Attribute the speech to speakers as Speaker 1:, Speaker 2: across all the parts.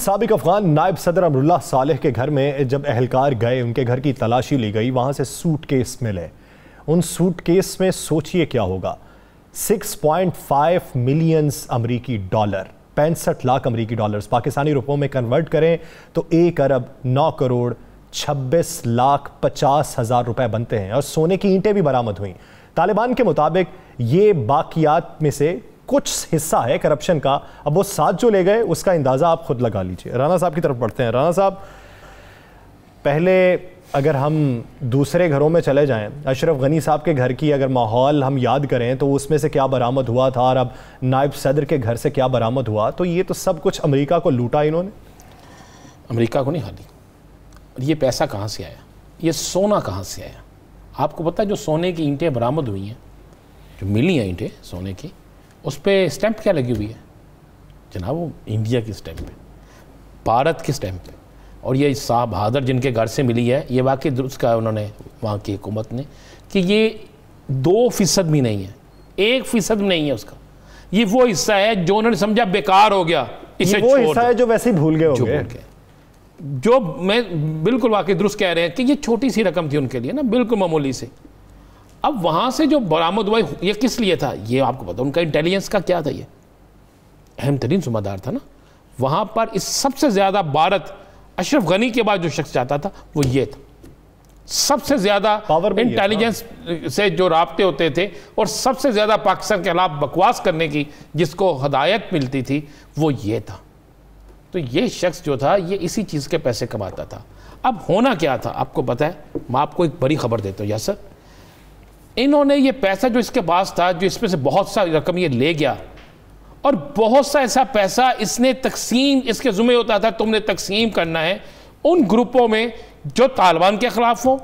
Speaker 1: सबक अफगान नायब सदर अमरुल्ला सालेह के घर में जब अहलकार गए उनके घर की तलाशी ली गई वहां से सूट केस मिले उन सूट केस में सोचिए क्या होगा 6.5 मिलियंस अमरीकी डॉलर पैंसठ लाख अमरीकी डॉलर्स पाकिस्तानी रुपयों में कन्वर्ट करें तो एक अरब नौ करोड़ छब्बीस लाख पचास हज़ार रुपए बनते हैं और सोने की ईंटें भी बरामद हुई तालिबान के मुताबिक ये बाकियात में से कुछ हिस्सा है करप्शन का अब वो साथ जो ले गए उसका अंदाज़ा आप खुद लगा लीजिए राना साहब की तरफ बढ़ते हैं राना साहब पहले अगर हम दूसरे घरों में चले जाएं अशरफ गनी साहब के घर की अगर माहौल हम याद करें तो उसमें से क्या बरामद हुआ था और अब नायब सदर के घर से क्या बरामद हुआ तो ये तो सब कुछ अमेरिका को लूटा इन्होंने
Speaker 2: अमेरिका को नहीं खाली ये पैसा कहाँ से आया ये सोना कहाँ से आया आपको पता है जो सोने की ईंटें बरामद हुई हैं जो मिली हैं ईंटें सोने की उस पर स्टैंप क्या लगी हुई है जनाब वो इंडिया की स्टैंप है भारत की स्टैंप है और ये शाह बहादुर जिनके घर से मिली है ये वाकई दुरुस्त कहा उन्होंने वहाँ की हुकूमत ने कि ये दो फीसद भी नहीं है एक फीसद भी नहीं है उसका ये वो हिस्सा है जो उन्होंने समझा बेकार हो गया इसे वो हिस्सा
Speaker 1: है जो वैसे ही भूल
Speaker 2: गए हो गए जो मैं बिल्कुल वाकई दुरुस्त कह रहे हैं कि ये छोटी सी रकम थी उनके लिए ना बिल्कुल मामूली से अब वहाँ से जो बरामद हुआ ये किस लिए था ये आपको पता उनका इंटेलिजेंस का क्या था ये अहम तरीन जुम्मेदार था ना वहाँ पर इस सबसे ज़्यादा भारत अशरफ गनी के बाद जो शख्स जाता था वो ये था सबसे ज़्यादा पावर इंटेलिजेंस से जो रबते होते थे और सबसे ज़्यादा पाकिस्तान के खिलाफ बकवास करने की जिसको हदायत मिलती थी वो ये था तो ये शख्स जो था ये इसी चीज़ के पैसे कमाता था अब होना क्या था आपको पता है मैं आपको एक बड़ी खबर देता हूँ यासर इन्होंने ये पैसा जो इसके पास था जो इसमें से बहुत सा रकम ये ले गया और बहुत सा ऐसा पैसा इसने तकसीम इसके जुम्मे होता था तुमने तकसीम करना है उन ग्रुपों में जो तालिबान के ख़िलाफ़ हों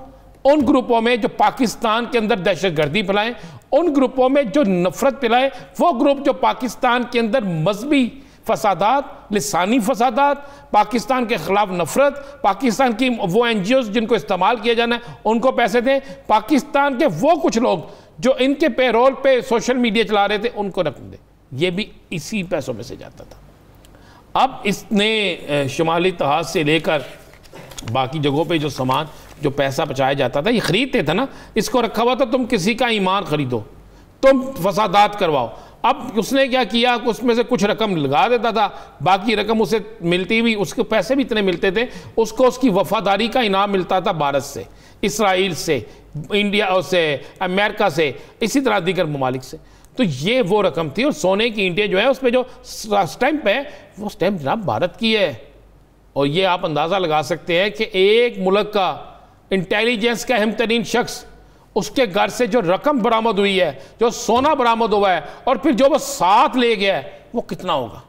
Speaker 2: उन ग्रुपों में जो पाकिस्तान के अंदर दहशत गर्दी फैलाएं उन ग्रुपों में जो नफरत फैलाएं वो ग्रुप जो पाकिस्तान के अंदर मजहबी फसादात लसानी फसादात पाकिस्तान के ख़िलाफ़ नफ़रत पाकिस्तान की वो एन जी ओज़ जिनको इस्तेमाल किया जाना है उनको पैसे दें पाकिस्तान के वो कुछ लोग जो इनके पेरोल पे सोशल मीडिया चला रहे थे उनको रख दें ये भी इसी पैसों में से जाता था अब इसने शुमाली तहाज से लेकर बाकी जगहों पे जो सामान जो पैसा बचाया जाता था ये ख़रीदते थे ना इसको रखा हुआ था तुम किसी का ईमान ख़रीदो तुम फसादात करवाओ अब उसने क्या किया उसमें से कुछ रकम लगा देता था बाकी रकम उसे मिलती भी उसके पैसे भी इतने मिलते थे उसको उसकी वफादारी का इनाम मिलता था भारत से इसराइल से इंडिया से अमेरिका से इसी तरह दीगर ममालिक से तो ये वो रकम थी और सोने की इंडिया जो है उस पर जो स्टैंप है वो स्टैंप जनाब भारत की है और ये आप अंदाज़ा लगा सकते हैं कि एक मुल्क का इंटेलिजेंस का अहम तरीन शख्स उसके घर से जो रकम बरामद हुई है जो सोना बरामद हुआ है और फिर जो वो साथ ले गया है वो कितना होगा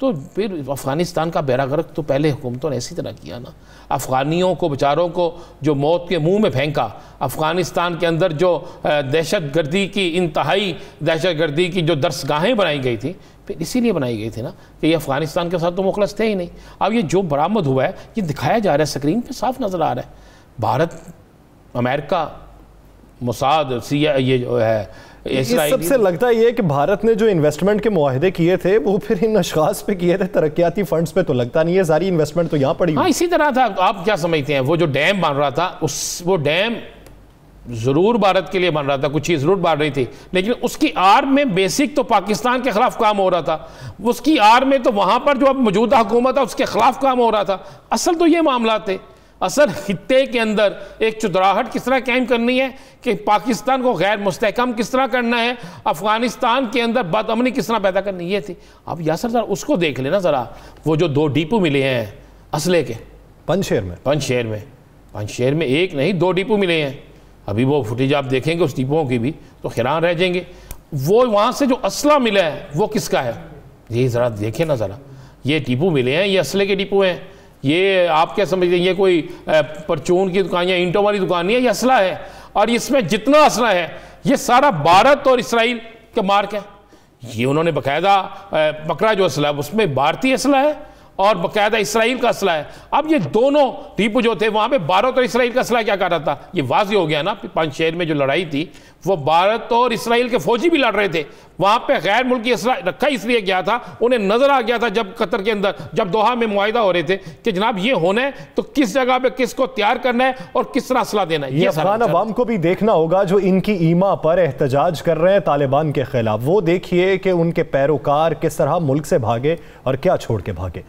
Speaker 2: तो फिर अफ़गानिस्तान का बेरा गर्क तो पहले हुकूमतों ने इसी तरह किया ना अफ़गानियों को बेचारों को जो मौत के मुंह में फेंका अफ़गानिस्तान के अंदर जो दहशत गर्दी की इंतहाई दहशत गर्दी की जो दरसगाहें बनाई गई थी फिर इसीलिए बनाई गई थी ना कि ये अफ़गानिस्तान के साथ तो मुखलस थे ही नहीं अब ये जो बरामद हुआ है ये दिखाया जा रहा है स्क्रीन पर साफ नज़र आ रहा है भारत अमेरिका मुसाद सी ये जो है इस सबसे लगता
Speaker 1: ये है कि भारत ने जो इन्वेस्टमेंट के माहदे किए थे वो फिर इन अशास पे किए थे तरक्याती फंड्स पे तो लगता नहीं है सारी इन्वेस्टमेंट तो यहाँ पड़ी
Speaker 2: हाँ इसी तरह था आप क्या समझते हैं वो जो डैम बन रहा था उस वो डैम ज़रूर भारत के लिए बन रहा था कुछ चीज़ ज़रूर बढ़ रही थी लेकिन उसकी आड़ में बेसिक तो पाकिस्तान के ख़िलाफ़ काम हो रहा था उसकी आड़ में तो वहाँ पर जो अब मौजूदा हुकूमत है उसके ख़िलाफ़ काम हो रहा था असल तो ये मामला थे असल खत्े के अंदर एक चुदराहट किस तरह कैम करनी है कि पाकिस्तान को गैर मुस्तकम किस तरह करना है अफ़गानिस्तान के अंदर बदअमनी किस तरह पैदा करनी ये थी अब यासर सर उसको देख लेना ज़रा वो जो दो डिपू मिले हैं असले के पंचशेर में पंचशेर में पंचशेर में एक नहीं दो डिपू मिले हैं अभी वो फुटेज आप देखेंगे उस डिपुओं की भी तो हैरान रह जाएंगे वो वहाँ से जो असला मिला है वो किसका है ये ज़रा देखें ना ज़रा ये डिपू मिले हैं ये असले के डिपो हैं ये आप क्या समझते हैं ये कोई परचून की दुकान या इंटो वाली दुकान नहीं है ये असला है और इसमें जितना असला है ये सारा भारत और इसराइल का मार्क है ये उन्होंने बकायदा पकड़ा जो असला है उसमें भारतीय असला है और बाकायदा इसराइल का असला है अब ये दोनों टीपू जो थे वहाँ पे भारत और इसराइल का असला क्या कर रहा था ये वाजी हो गया ना शहर में जो लड़ाई थी वो भारत और इसराइल के फौजी भी लड़ रहे थे वहाँ पे गैर मुल्की असला रखा इसलिए गया था उन्हें नजर आ गया था जब कतर के अंदर जब दोहा में मुआदा हो रहे थे कि जनाब ये होना है तो किस जगह पे किसको तैयार करना है और किस तरह असला देना है ये अफगान अवाम
Speaker 1: को भी देखना होगा जो इनकी ईमा पर एहतजाज कर रहे हैं तालिबान के खिलाफ वो देखिए कि उनके पैरोकार किस तरह मुल्क से भागे और क्या छोड़ के भागे